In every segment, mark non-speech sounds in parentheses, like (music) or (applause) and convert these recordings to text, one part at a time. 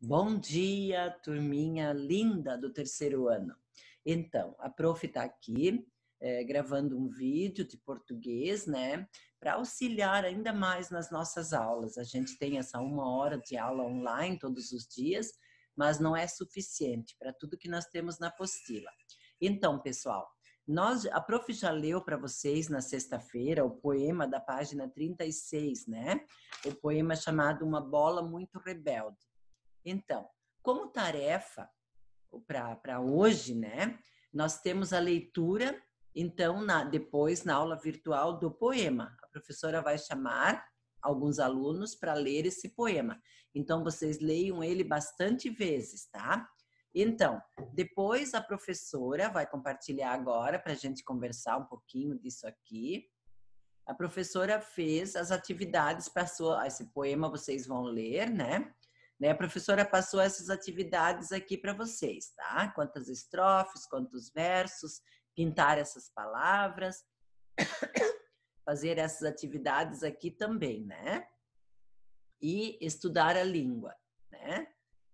Bom dia, turminha linda do terceiro ano. Então, a prof está aqui é, gravando um vídeo de português, né? Para auxiliar ainda mais nas nossas aulas. A gente tem essa uma hora de aula online todos os dias, mas não é suficiente para tudo que nós temos na apostila. Então, pessoal, nós, a prof já leu para vocês na sexta-feira o poema da página 36, né? O poema chamado Uma Bola Muito Rebelde. Então, como tarefa para hoje, né? Nós temos a leitura, então, na, depois na aula virtual do poema. A professora vai chamar alguns alunos para ler esse poema. Então, vocês leiam ele bastante vezes, tá? Então, depois a professora vai compartilhar agora para a gente conversar um pouquinho disso aqui. A professora fez as atividades para sua. Esse poema vocês vão ler, né? Né? A professora passou essas atividades aqui para vocês, tá? Quantas estrofes, quantos versos, pintar essas palavras, (coughs) fazer essas atividades aqui também, né? E estudar a língua, né?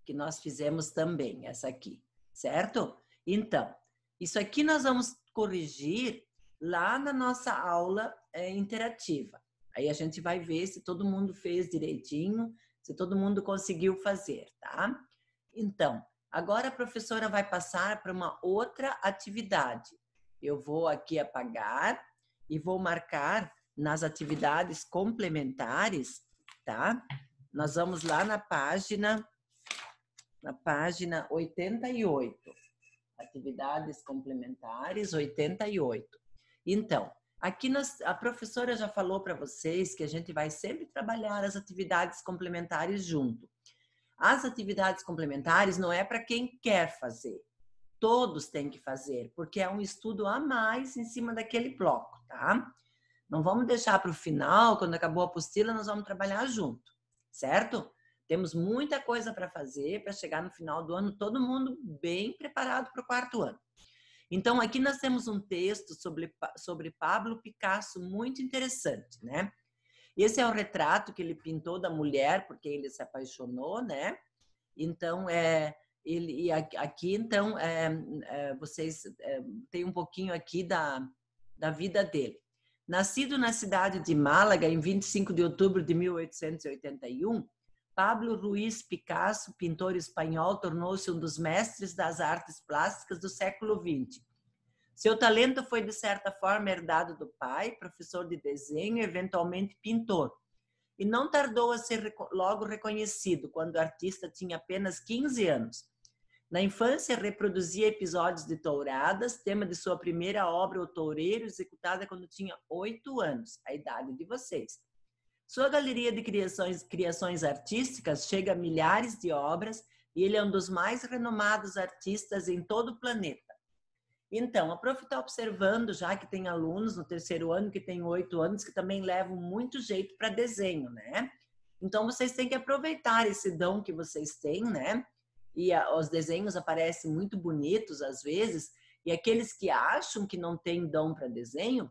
Que nós fizemos também, essa aqui, certo? Então, isso aqui nós vamos corrigir lá na nossa aula é, interativa. Aí a gente vai ver se todo mundo fez direitinho se todo mundo conseguiu fazer, tá? Então, agora a professora vai passar para uma outra atividade. Eu vou aqui apagar e vou marcar nas atividades complementares, tá? Nós vamos lá na página na página 88. Atividades complementares 88. Então, Aqui nós, a professora já falou para vocês que a gente vai sempre trabalhar as atividades complementares junto. As atividades complementares não é para quem quer fazer. Todos têm que fazer, porque é um estudo a mais em cima daquele bloco, tá? Não vamos deixar para o final, quando acabou a apostila, nós vamos trabalhar junto, certo? Temos muita coisa para fazer para chegar no final do ano, todo mundo bem preparado para o quarto ano. Então, aqui nós temos um texto sobre, sobre Pablo Picasso muito interessante, né? Esse é o retrato que ele pintou da mulher, porque ele se apaixonou, né? Então, é, ele, e aqui, então, é, é, vocês é, têm um pouquinho aqui da, da vida dele. Nascido na cidade de Málaga em 25 de outubro de 1881, Pablo Ruiz Picasso, pintor espanhol, tornou-se um dos mestres das artes plásticas do século XX. Seu talento foi, de certa forma, herdado do pai, professor de desenho, eventualmente pintor. E não tardou a ser logo reconhecido, quando o artista tinha apenas 15 anos. Na infância, reproduzia episódios de touradas, tema de sua primeira obra, O Toureiro, executada quando tinha 8 anos, a idade de vocês. Sua galeria de criações, criações artísticas chega a milhares de obras e ele é um dos mais renomados artistas em todo o planeta. Então, a Prof está observando já que tem alunos no terceiro ano que tem oito anos que também levam muito jeito para desenho, né? Então, vocês têm que aproveitar esse dom que vocês têm, né? E a, ah, os desenhos aparecem muito bonitos às vezes. E aqueles que acham que não têm dom para desenho,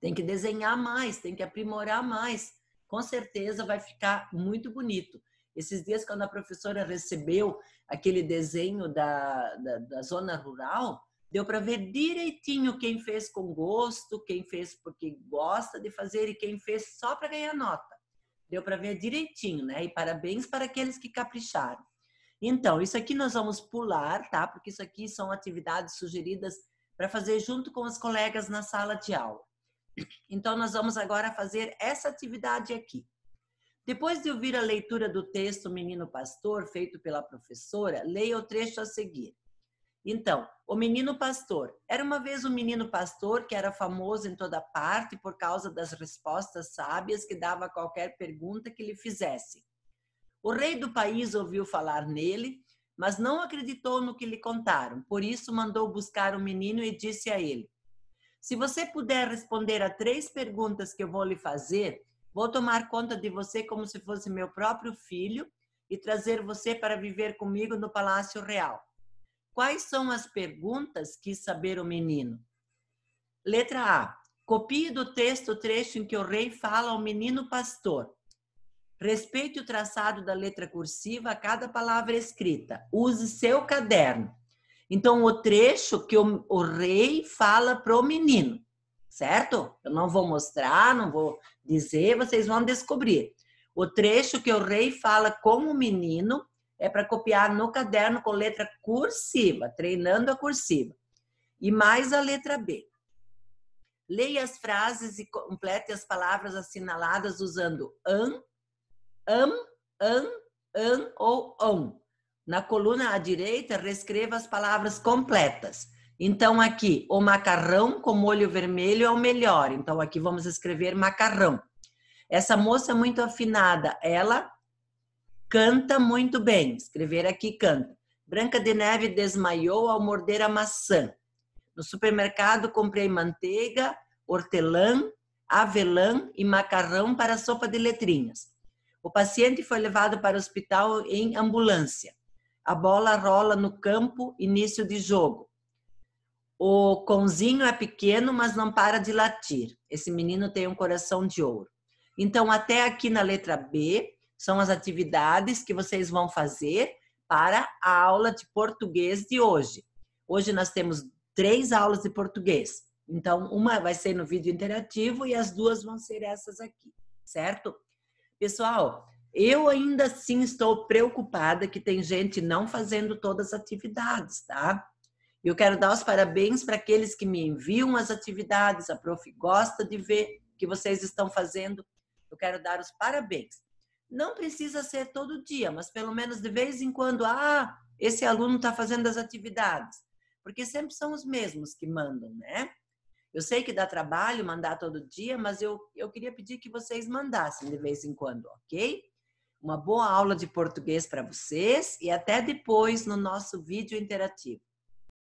tem que desenhar mais, tem que aprimorar mais, com certeza vai ficar muito bonito. Esses dias, quando a professora recebeu aquele desenho da, da, da zona rural, deu para ver direitinho quem fez com gosto, quem fez porque gosta de fazer e quem fez só para ganhar nota. Deu para ver direitinho, né? E parabéns para aqueles que capricharam. Então, isso aqui nós vamos pular, tá? Porque isso aqui são atividades sugeridas para fazer junto com os colegas na sala de aula. Então, nós vamos agora fazer essa atividade aqui. Depois de ouvir a leitura do texto Menino Pastor, feito pela professora, leia o trecho a seguir. Então, o menino pastor. Era uma vez um menino pastor que era famoso em toda parte por causa das respostas sábias que dava a qualquer pergunta que lhe fizesse. O rei do país ouviu falar nele, mas não acreditou no que lhe contaram, por isso mandou buscar o menino e disse a ele: se você puder responder a três perguntas que eu vou lhe fazer, vou tomar conta de você como se fosse meu próprio filho e trazer você para viver comigo no Palácio Real. Quais são as perguntas que saber o menino? Letra A. Copie do texto o trecho em que o rei fala ao menino pastor. Respeite o traçado da letra cursiva a cada palavra escrita. Use seu caderno. Então, o trecho que o, o rei fala para o menino, certo? Eu não vou mostrar, não vou dizer, vocês vão descobrir. O trecho que o rei fala com o menino é para copiar no caderno com letra cursiva, treinando a cursiva. E mais a letra B. Leia as frases e complete as palavras assinaladas usando an, am, an, an ou on. Na coluna à direita, reescreva as palavras completas. Então, aqui, o macarrão com molho vermelho é o melhor. Então, aqui vamos escrever macarrão. Essa moça é muito afinada, ela canta muito bem. Escrever aqui canta. Branca de Neve desmaiou ao morder a maçã. No supermercado comprei manteiga, hortelã, avelã e macarrão para sopa de letrinhas. O paciente foi levado para o hospital em ambulância a bola rola no campo, início de jogo. O conzinho é pequeno, mas não para de latir. Esse menino tem um coração de ouro. Então, até aqui na letra B, são as atividades que vocês vão fazer para a aula de português de hoje. Hoje nós temos três aulas de português. Então, uma vai ser no vídeo interativo e as duas vão ser essas aqui, certo? Pessoal, eu ainda assim estou preocupada que tem gente não fazendo todas as atividades, tá? Eu quero dar os parabéns para aqueles que me enviam as atividades, a prof gosta de ver que vocês estão fazendo. Eu quero dar os parabéns. Não precisa ser todo dia, mas pelo menos de vez em quando, ah, esse aluno está fazendo as atividades. Porque sempre são os mesmos que mandam, né? Eu sei que dá trabalho mandar todo dia, mas eu, eu queria pedir que vocês mandassem de vez em quando, ok? Uma boa aula de português para vocês e até depois no nosso vídeo interativo.